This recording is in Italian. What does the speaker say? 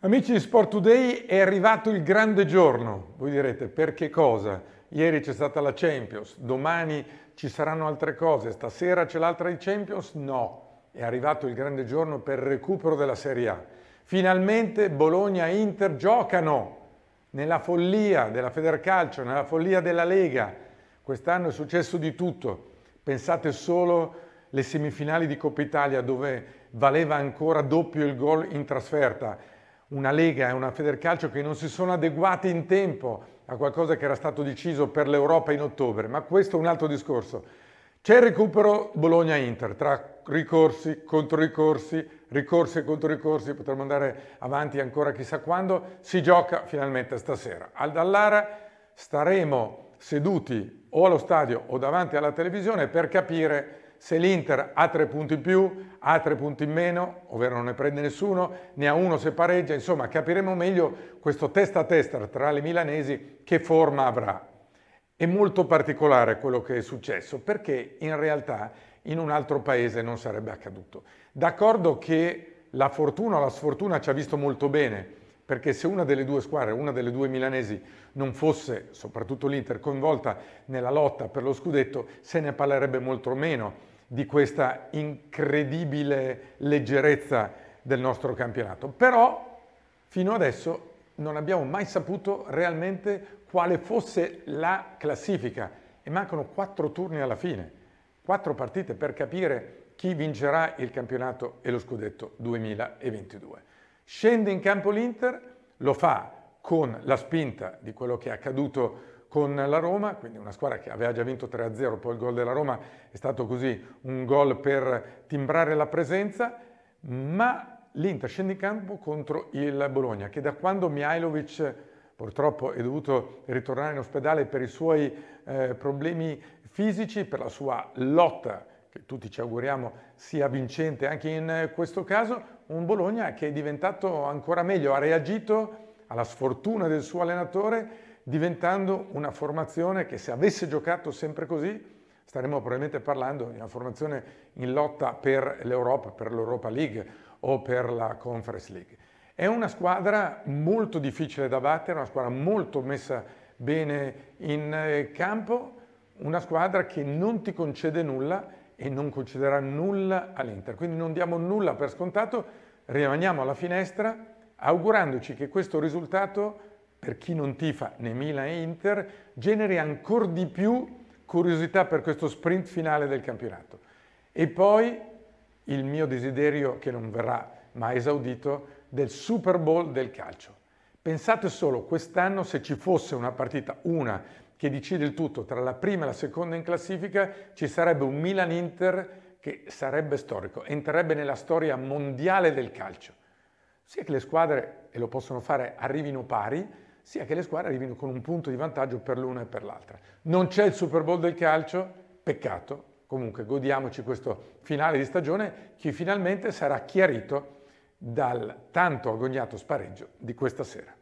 Amici di Sport Today è arrivato il grande giorno, voi direte perché cosa? Ieri c'è stata la Champions, domani ci saranno altre cose, stasera c'è l'altra di Champions? No, è arrivato il grande giorno per il recupero della Serie A. Finalmente Bologna e Inter giocano nella follia della Federcalcio, nella follia della Lega. Quest'anno è successo di tutto, pensate solo alle semifinali di Coppa Italia dove valeva ancora doppio il gol in trasferta una Lega e una Federcalcio che non si sono adeguate in tempo a qualcosa che era stato deciso per l'Europa in ottobre, ma questo è un altro discorso. C'è il recupero Bologna-Inter tra ricorsi, contro ricorsi, ricorsi e contro ricorsi, potremmo andare avanti ancora chissà quando, si gioca finalmente stasera. Al Dallara staremo seduti o allo stadio o davanti alla televisione per capire se l'Inter ha tre punti in più, ha tre punti in meno, ovvero non ne prende nessuno, ne ha uno se pareggia, insomma capiremo meglio questo testa a testa tra le milanesi che forma avrà. È molto particolare quello che è successo perché in realtà in un altro paese non sarebbe accaduto. D'accordo che la fortuna o la sfortuna ci ha visto molto bene, perché se una delle due squadre, una delle due milanesi non fosse, soprattutto l'Inter, coinvolta nella lotta per lo scudetto, se ne parlerebbe molto meno di questa incredibile leggerezza del nostro campionato. Però fino adesso non abbiamo mai saputo realmente quale fosse la classifica e mancano quattro turni alla fine, quattro partite per capire chi vincerà il campionato e lo scudetto 2022. Scende in campo l'Inter, lo fa con la spinta di quello che è accaduto con la Roma, quindi una squadra che aveva già vinto 3-0, poi il gol della Roma è stato così un gol per timbrare la presenza, ma l'Inter scende in campo contro il Bologna, che da quando Mihailovic purtroppo è dovuto ritornare in ospedale per i suoi eh, problemi fisici, per la sua lotta, che tutti ci auguriamo sia vincente anche in questo caso, un Bologna che è diventato ancora meglio, ha reagito alla sfortuna del suo allenatore diventando una formazione che se avesse giocato sempre così staremmo probabilmente parlando di una formazione in lotta per l'Europa, per l'Europa League o per la Conference League. È una squadra molto difficile da battere, una squadra molto messa bene in eh, campo, una squadra che non ti concede nulla e non concederà nulla all'Inter. Quindi non diamo nulla per scontato, rimaniamo alla finestra augurandoci che questo risultato, per chi non tifa né Milan e Inter, generi ancora di più curiosità per questo sprint finale del campionato. E poi il mio desiderio, che non verrà mai esaudito, del Super Bowl del calcio. Pensate solo, quest'anno se ci fosse una partita, una che decide il tutto tra la prima e la seconda in classifica, ci sarebbe un Milan-Inter che sarebbe storico, entrerebbe nella storia mondiale del calcio. Sia che le squadre, e lo possono fare, arrivino pari, sia che le squadre arrivino con un punto di vantaggio per l'una e per l'altra. Non c'è il Super Bowl del calcio, peccato, comunque godiamoci questo finale di stagione che finalmente sarà chiarito dal tanto agognato spareggio di questa sera.